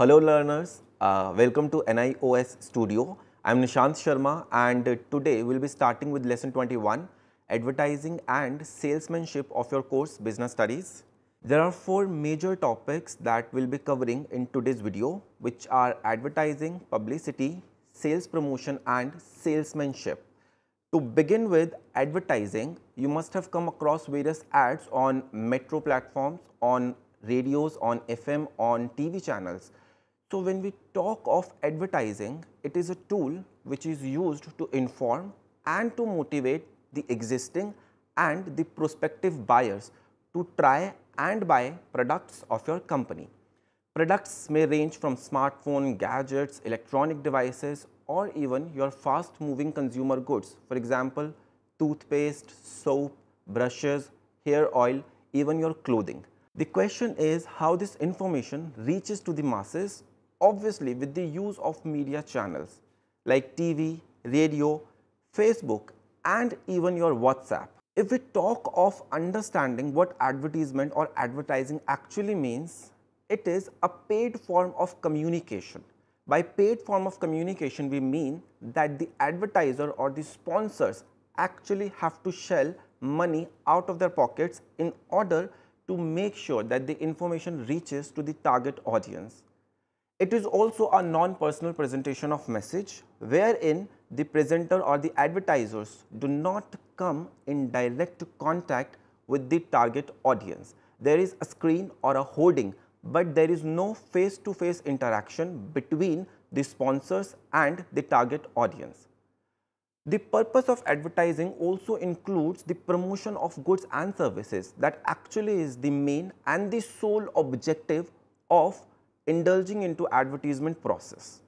Hello learners, uh, welcome to NIOS Studio. I'm Nishant Sharma and today we'll be starting with lesson 21, Advertising and Salesmanship of your course Business Studies. There are four major topics that we'll be covering in today's video which are advertising, publicity, sales promotion and salesmanship. To begin with advertising, you must have come across various ads on metro platforms, on radios, on FM, on TV channels so when we talk of advertising, it is a tool which is used to inform and to motivate the existing and the prospective buyers to try and buy products of your company. Products may range from smartphone, gadgets, electronic devices or even your fast moving consumer goods. For example, toothpaste, soap, brushes, hair oil, even your clothing. The question is how this information reaches to the masses obviously with the use of media channels like TV, radio, Facebook and even your WhatsApp. If we talk of understanding what advertisement or advertising actually means, it is a paid form of communication. By paid form of communication, we mean that the advertiser or the sponsors actually have to shell money out of their pockets in order to make sure that the information reaches to the target audience. It is also a non-personal presentation of message wherein the presenter or the advertisers do not come in direct contact with the target audience. There is a screen or a hoarding but there is no face-to-face -face interaction between the sponsors and the target audience. The purpose of advertising also includes the promotion of goods and services that actually is the main and the sole objective of indulging into advertisement process.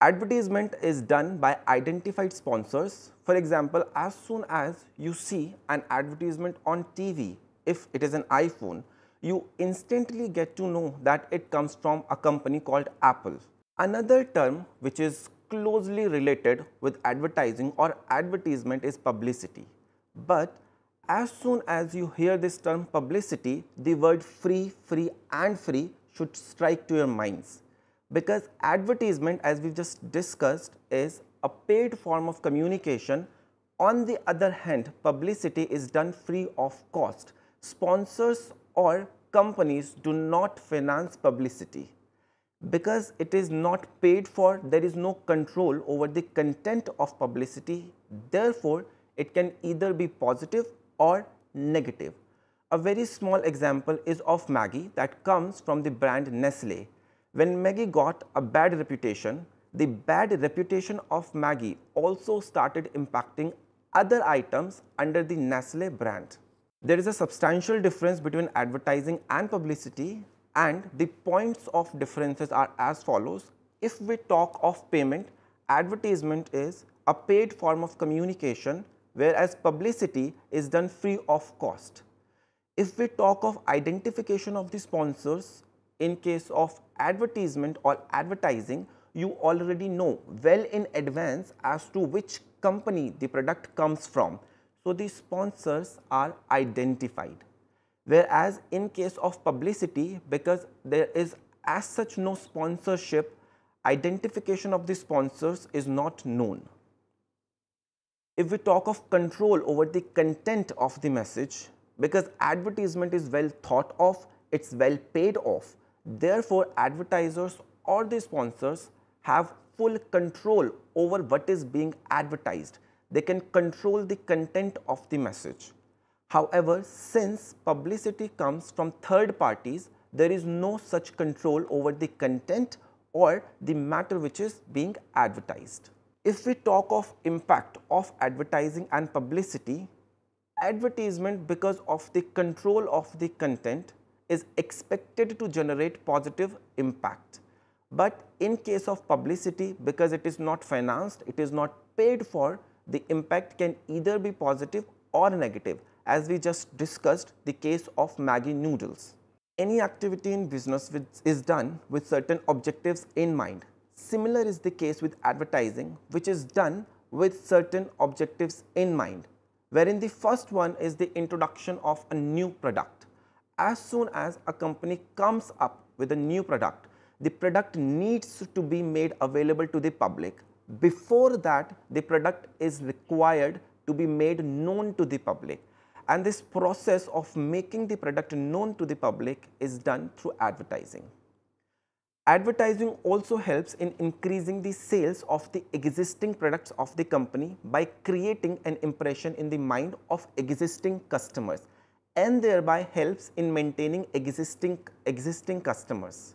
Advertisement is done by identified sponsors. For example, as soon as you see an advertisement on TV, if it is an iPhone, you instantly get to know that it comes from a company called Apple. Another term which is closely related with advertising or advertisement is publicity. But as soon as you hear this term publicity, the word free, free and free should strike to your minds. Because advertisement as we've just discussed is a paid form of communication. On the other hand, publicity is done free of cost. Sponsors or companies do not finance publicity. Because it is not paid for, there is no control over the content of publicity. Therefore, it can either be positive or negative. A very small example is of Maggie that comes from the brand Nestle. When Maggie got a bad reputation, the bad reputation of Maggie also started impacting other items under the Nestle brand. There is a substantial difference between advertising and publicity and the points of differences are as follows. If we talk of payment, advertisement is a paid form of communication whereas publicity is done free of cost. If we talk of identification of the sponsors in case of advertisement or advertising, you already know well in advance as to which company the product comes from. So, the sponsors are identified. Whereas in case of publicity, because there is as such no sponsorship, identification of the sponsors is not known if we talk of control over the content of the message, because advertisement is well thought of, it's well paid off. Therefore, advertisers or the sponsors have full control over what is being advertised. They can control the content of the message. However, since publicity comes from third parties, there is no such control over the content or the matter which is being advertised. If we talk of impact of advertising and publicity, advertisement because of the control of the content is expected to generate positive impact. But in case of publicity, because it is not financed, it is not paid for, the impact can either be positive or negative as we just discussed the case of Maggie noodles. Any activity in business which is done with certain objectives in mind Similar is the case with advertising which is done with certain objectives in mind wherein the first one is the introduction of a new product. As soon as a company comes up with a new product, the product needs to be made available to the public. Before that, the product is required to be made known to the public and this process of making the product known to the public is done through advertising. Advertising also helps in increasing the sales of the existing products of the company by creating an impression in the mind of existing customers and thereby helps in maintaining existing, existing customers.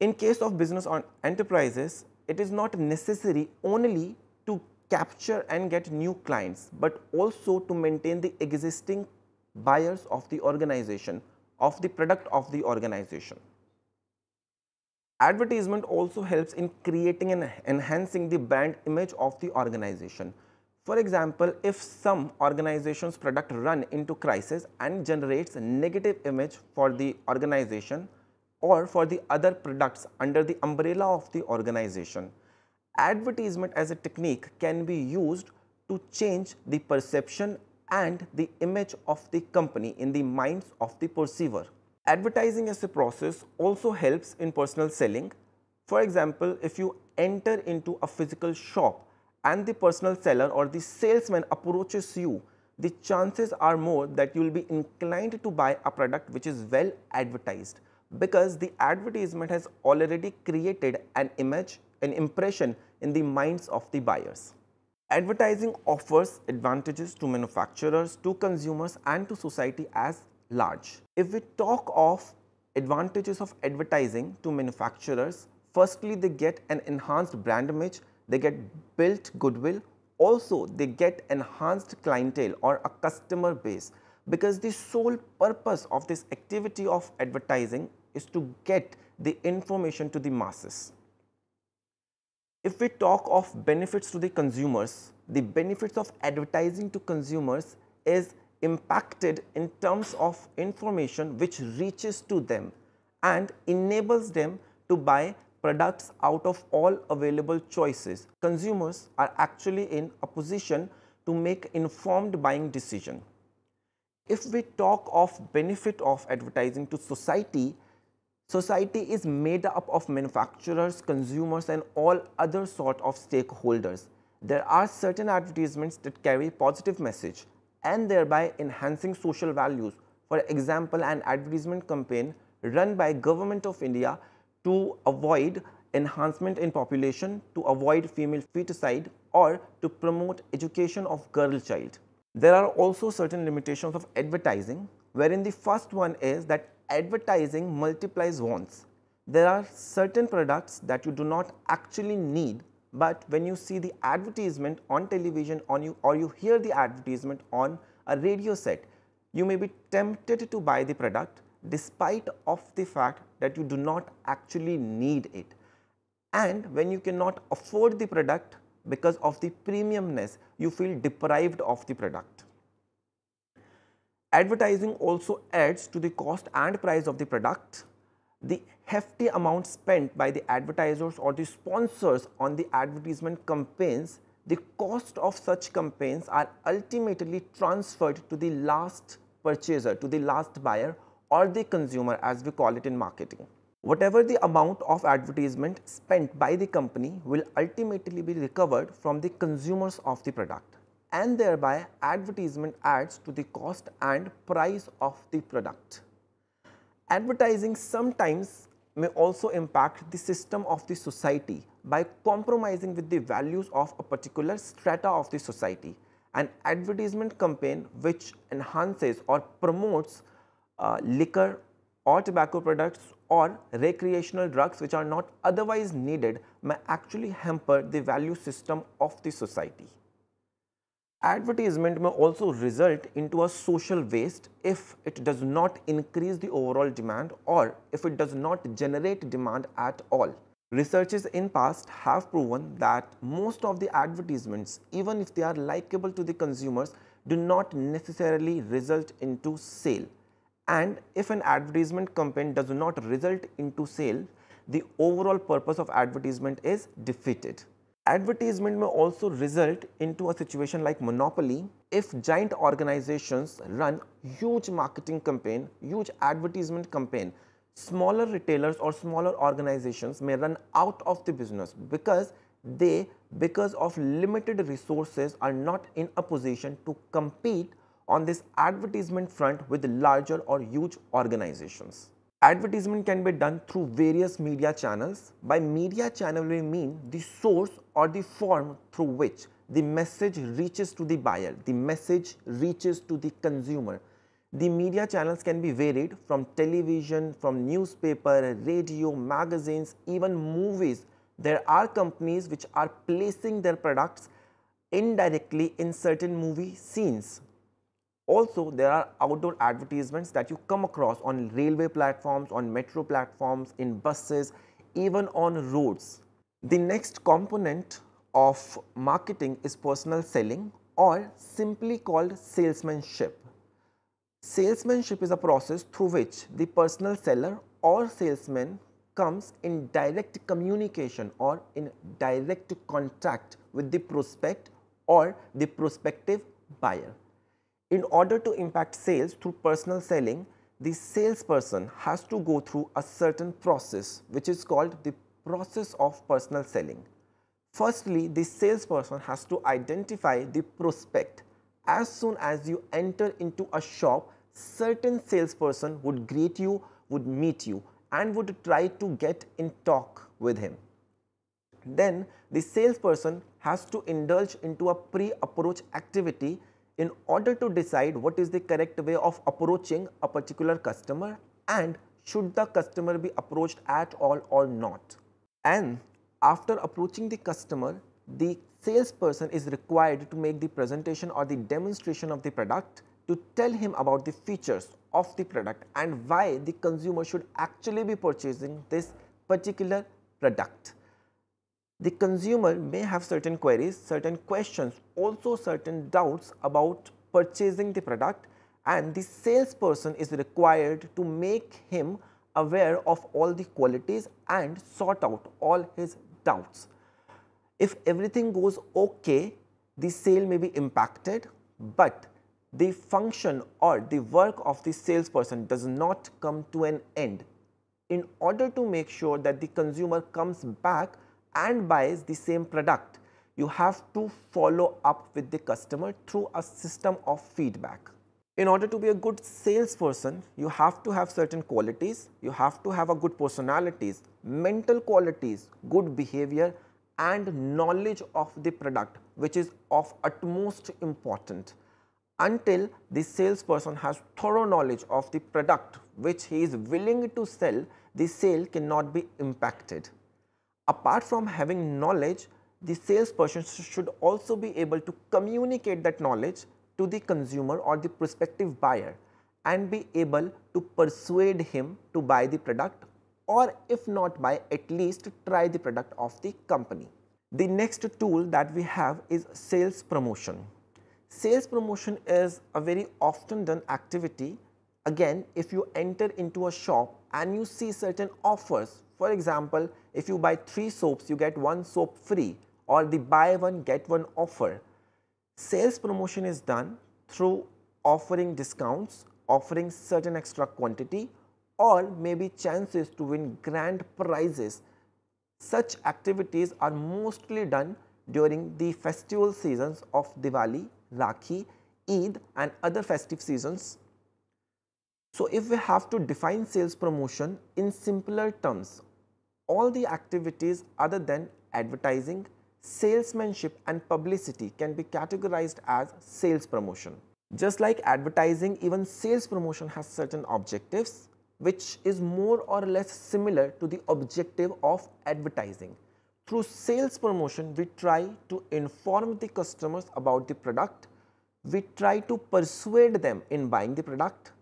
In case of business or enterprises, it is not necessary only to capture and get new clients, but also to maintain the existing buyers of the organization, of the product of the organization. Advertisement also helps in creating and enhancing the brand image of the organization. For example, if some organization's product run into crisis and generates a negative image for the organization or for the other products under the umbrella of the organization, advertisement as a technique can be used to change the perception and the image of the company in the minds of the perceiver. Advertising as a process also helps in personal selling. For example, if you enter into a physical shop and the personal seller or the salesman approaches you, the chances are more that you will be inclined to buy a product which is well advertised because the advertisement has already created an image, an impression in the minds of the buyers. Advertising offers advantages to manufacturers, to consumers and to society as large. If we talk of advantages of advertising to manufacturers, firstly they get an enhanced brand image, they get built goodwill, also they get enhanced clientele or a customer base because the sole purpose of this activity of advertising is to get the information to the masses. If we talk of benefits to the consumers, the benefits of advertising to consumers is impacted in terms of information which reaches to them and enables them to buy products out of all available choices. Consumers are actually in a position to make informed buying decision. If we talk of benefit of advertising to society, society is made up of manufacturers, consumers and all other sort of stakeholders. There are certain advertisements that carry positive message and thereby enhancing social values. For example, an advertisement campaign run by Government of India to avoid enhancement in population, to avoid female feticide or to promote education of girl child. There are also certain limitations of advertising wherein the first one is that advertising multiplies wants. There are certain products that you do not actually need but when you see the advertisement on television on you or you hear the advertisement on a radio set, you may be tempted to buy the product despite of the fact that you do not actually need it. And when you cannot afford the product because of the premiumness, you feel deprived of the product. Advertising also adds to the cost and price of the product the hefty amount spent by the advertisers or the sponsors on the advertisement campaigns, the cost of such campaigns are ultimately transferred to the last purchaser, to the last buyer or the consumer as we call it in marketing. Whatever the amount of advertisement spent by the company will ultimately be recovered from the consumers of the product and thereby advertisement adds to the cost and price of the product. Advertising sometimes may also impact the system of the society by compromising with the values of a particular strata of the society. An advertisement campaign which enhances or promotes uh, liquor or tobacco products or recreational drugs which are not otherwise needed may actually hamper the value system of the society. Advertisement may also result into a social waste if it does not increase the overall demand or if it does not generate demand at all. Researches in past have proven that most of the advertisements, even if they are likable to the consumers, do not necessarily result into sale. And if an advertisement campaign does not result into sale, the overall purpose of advertisement is defeated. Advertisement may also result into a situation like monopoly if giant organizations run huge marketing campaign, huge advertisement campaign. Smaller retailers or smaller organizations may run out of the business because they, because of limited resources, are not in a position to compete on this advertisement front with larger or huge organizations. Advertisement can be done through various media channels. By media channel we mean the source or the form through which the message reaches to the buyer, the message reaches to the consumer. The media channels can be varied from television, from newspaper, radio, magazines, even movies. There are companies which are placing their products indirectly in certain movie scenes. Also, there are outdoor advertisements that you come across on railway platforms, on metro platforms, in buses, even on roads. The next component of marketing is personal selling or simply called salesmanship. Salesmanship is a process through which the personal seller or salesman comes in direct communication or in direct contact with the prospect or the prospective buyer. In order to impact sales through personal selling, the salesperson has to go through a certain process which is called the process of personal selling. Firstly, the salesperson has to identify the prospect. As soon as you enter into a shop, certain salesperson would greet you, would meet you and would try to get in talk with him. Then the salesperson has to indulge into a pre-approach activity in order to decide what is the correct way of approaching a particular customer and should the customer be approached at all or not. And after approaching the customer, the salesperson is required to make the presentation or the demonstration of the product to tell him about the features of the product and why the consumer should actually be purchasing this particular product the consumer may have certain queries, certain questions, also certain doubts about purchasing the product and the salesperson is required to make him aware of all the qualities and sort out all his doubts. If everything goes okay, the sale may be impacted, but the function or the work of the salesperson does not come to an end. In order to make sure that the consumer comes back and buys the same product, you have to follow up with the customer through a system of feedback. In order to be a good salesperson, you have to have certain qualities, you have to have a good personalities, mental qualities, good behavior and knowledge of the product which is of utmost importance until the salesperson has thorough knowledge of the product which he is willing to sell, the sale cannot be impacted. Apart from having knowledge, the salesperson should also be able to communicate that knowledge to the consumer or the prospective buyer and be able to persuade him to buy the product or if not buy at least try the product of the company. The next tool that we have is sales promotion. Sales promotion is a very often done activity. Again, if you enter into a shop and you see certain offers for example, if you buy 3 soaps, you get 1 soap free or the buy one get one offer. Sales promotion is done through offering discounts, offering certain extra quantity or maybe chances to win grand prizes. Such activities are mostly done during the festival seasons of Diwali, Rakhi, Eid and other festive seasons. So if we have to define sales promotion in simpler terms all the activities other than advertising, salesmanship and publicity can be categorized as sales promotion. Just like advertising, even sales promotion has certain objectives which is more or less similar to the objective of advertising. Through sales promotion, we try to inform the customers about the product, we try to persuade them in buying the product.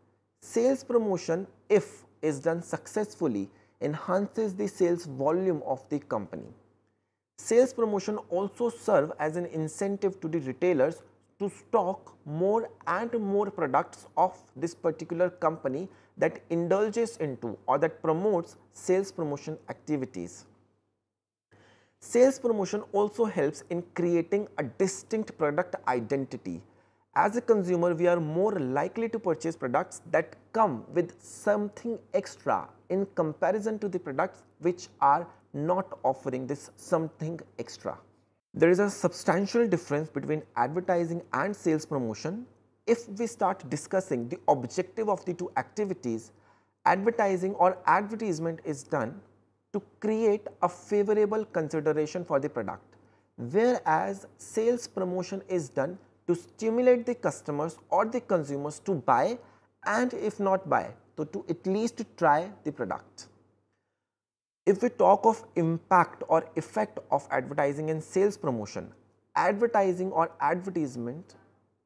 Sales promotion, if is done successfully, enhances the sales volume of the company. Sales promotion also serve as an incentive to the retailers to stock more and more products of this particular company that indulges into or that promotes sales promotion activities. Sales promotion also helps in creating a distinct product identity as a consumer, we are more likely to purchase products that come with something extra in comparison to the products which are not offering this something extra. There is a substantial difference between advertising and sales promotion. If we start discussing the objective of the two activities, advertising or advertisement is done to create a favorable consideration for the product, whereas sales promotion is done to stimulate the customers or the consumers to buy and if not buy, so to at least try the product. If we talk of impact or effect of advertising and sales promotion, advertising or advertisement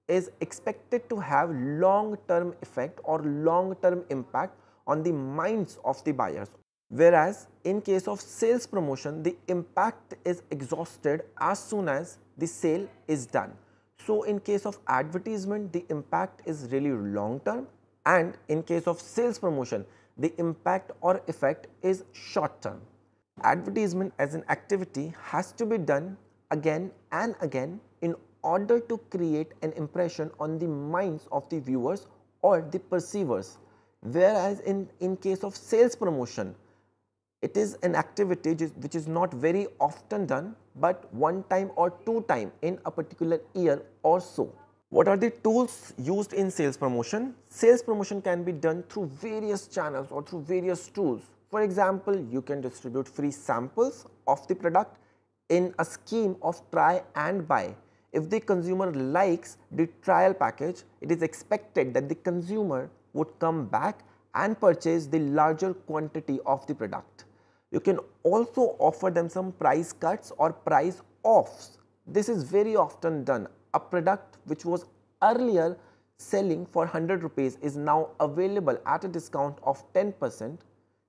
is expected to have long-term effect or long-term impact on the minds of the buyers. Whereas in case of sales promotion, the impact is exhausted as soon as the sale is done. So in case of advertisement, the impact is really long term and in case of sales promotion, the impact or effect is short term. Advertisement as an activity has to be done again and again in order to create an impression on the minds of the viewers or the perceivers. Whereas in, in case of sales promotion, it is an activity which is not very often done but one time or two time in a particular year or so. What are the tools used in sales promotion? Sales promotion can be done through various channels or through various tools. For example, you can distribute free samples of the product in a scheme of try and buy. If the consumer likes the trial package, it is expected that the consumer would come back and purchase the larger quantity of the product you can also offer them some price cuts or price offs. This is very often done. A product which was earlier selling for 100 rupees is now available at a discount of 10%.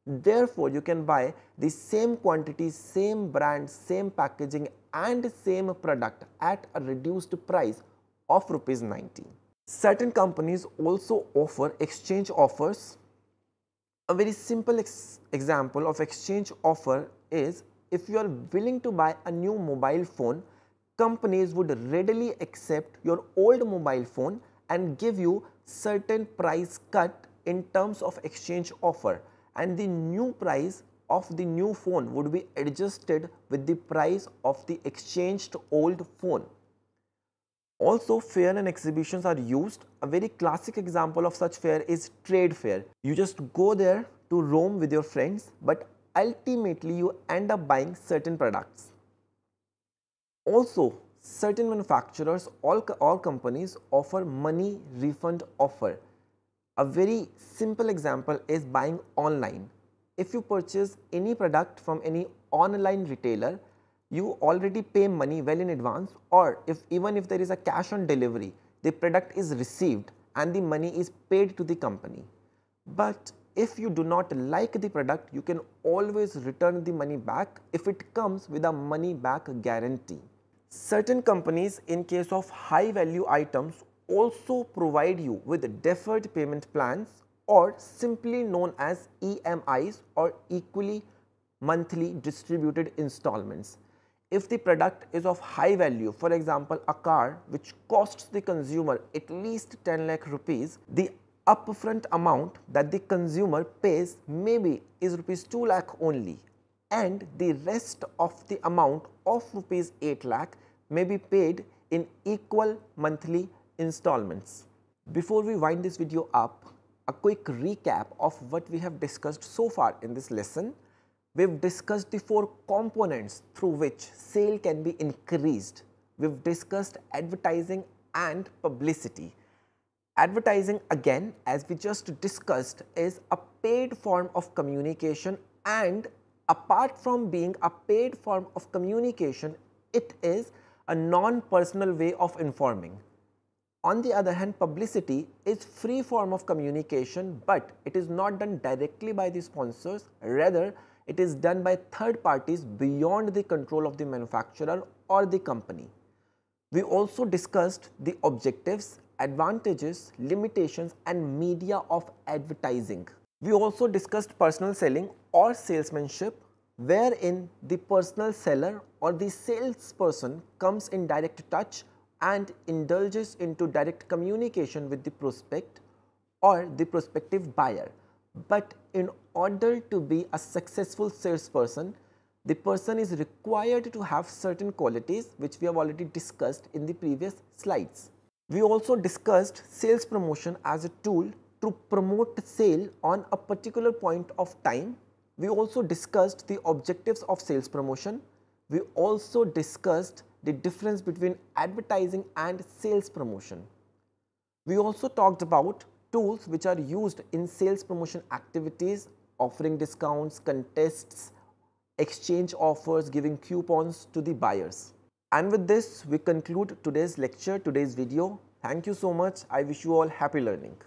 Therefore, you can buy the same quantity, same brand, same packaging and same product at a reduced price of rupees 90. Certain companies also offer exchange offers a very simple ex example of exchange offer is if you are willing to buy a new mobile phone, companies would readily accept your old mobile phone and give you certain price cut in terms of exchange offer and the new price of the new phone would be adjusted with the price of the exchanged old phone. Also, fair and exhibitions are used. A very classic example of such fair is trade fair. You just go there to roam with your friends, but ultimately you end up buying certain products. Also, certain manufacturers or, or companies offer money refund offer. A very simple example is buying online. If you purchase any product from any online retailer, you already pay money well in advance or if even if there is a cash on delivery, the product is received and the money is paid to the company. But if you do not like the product, you can always return the money back if it comes with a money back guarantee. Certain companies in case of high value items also provide you with deferred payment plans or simply known as EMIs or equally monthly distributed installments if the product is of high value, for example, a car which costs the consumer at least 10 lakh rupees, the upfront amount that the consumer pays maybe is rupees 2 lakh only and the rest of the amount of rupees 8 lakh may be paid in equal monthly installments. Before we wind this video up, a quick recap of what we have discussed so far in this lesson. We've discussed the four components through which sale can be increased. We've discussed advertising and publicity. Advertising again, as we just discussed, is a paid form of communication and apart from being a paid form of communication, it is a non-personal way of informing. On the other hand, publicity is free form of communication, but it is not done directly by the sponsors. Rather, it is done by third parties beyond the control of the manufacturer or the company. We also discussed the objectives, advantages, limitations and media of advertising. We also discussed personal selling or salesmanship wherein the personal seller or the salesperson comes in direct touch and indulges into direct communication with the prospect or the prospective buyer. But in order to be a successful salesperson, the person is required to have certain qualities which we have already discussed in the previous slides. We also discussed sales promotion as a tool to promote sale on a particular point of time. We also discussed the objectives of sales promotion. We also discussed the difference between advertising and sales promotion. We also talked about tools which are used in sales promotion activities offering discounts, contests, exchange offers, giving coupons to the buyers. And with this, we conclude today's lecture, today's video. Thank you so much. I wish you all happy learning.